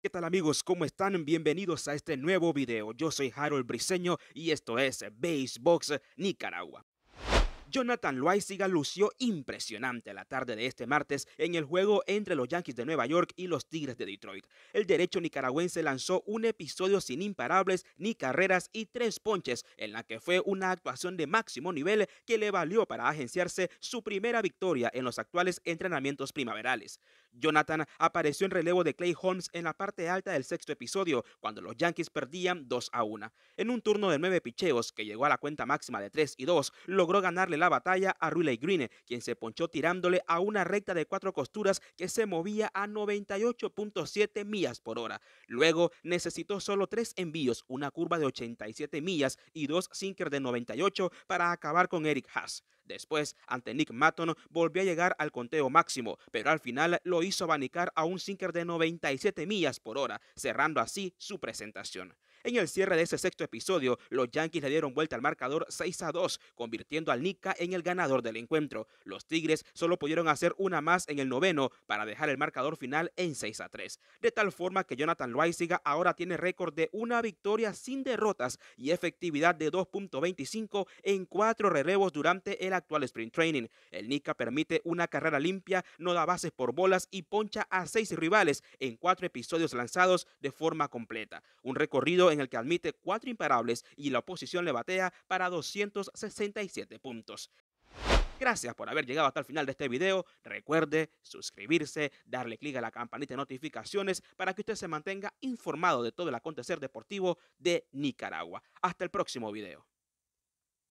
¿Qué tal amigos? ¿Cómo están? Bienvenidos a este nuevo video. Yo soy Harold Briseño y esto es Basebox Nicaragua. Jonathan Loaiziga lució impresionante la tarde de este martes en el juego entre los Yankees de Nueva York y los Tigres de Detroit. El derecho nicaragüense lanzó un episodio sin imparables, ni carreras y tres ponches, en la que fue una actuación de máximo nivel que le valió para agenciarse su primera victoria en los actuales entrenamientos primaverales. Jonathan apareció en relevo de Clay Holmes en la parte alta del sexto episodio, cuando los Yankees perdían 2 a 1. En un turno de nueve picheos, que llegó a la cuenta máxima de 3 y 2, logró ganarle la batalla a Riley Greene, quien se ponchó tirándole a una recta de cuatro costuras que se movía a 98.7 millas por hora. Luego necesitó solo tres envíos, una curva de 87 millas y dos sinkers de 98 para acabar con Eric Haas. Después, ante Nick Matton, volvió a llegar al conteo máximo, pero al final lo hizo abanicar a un sinker de 97 millas por hora, cerrando así su presentación. En el cierre de ese sexto episodio, los Yankees le dieron vuelta al marcador 6 a 2, convirtiendo al Nica en el ganador del encuentro. Los Tigres solo pudieron hacer una más en el noveno para dejar el marcador final en 6 a 3. De tal forma que Jonathan Loaiziga ahora tiene récord de una victoria sin derrotas y efectividad de 2.25 en cuatro relevos durante el actual sprint training. El Nica permite una carrera limpia, no da bases por bolas y poncha a seis rivales en cuatro episodios lanzados de forma completa. Un recorrido en el que admite cuatro imparables y la oposición le batea para 267 puntos. Gracias por haber llegado hasta el final de este video. Recuerde suscribirse, darle clic a la campanita de notificaciones para que usted se mantenga informado de todo el acontecer deportivo de Nicaragua. Hasta el próximo video.